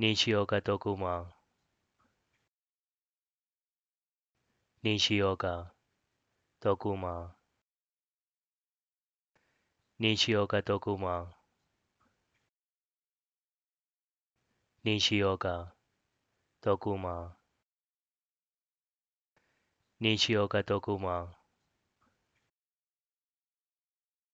你是有个多久吗？你是有个多久吗？你是有个多久吗？你是有个多久吗？你是有个多久吗？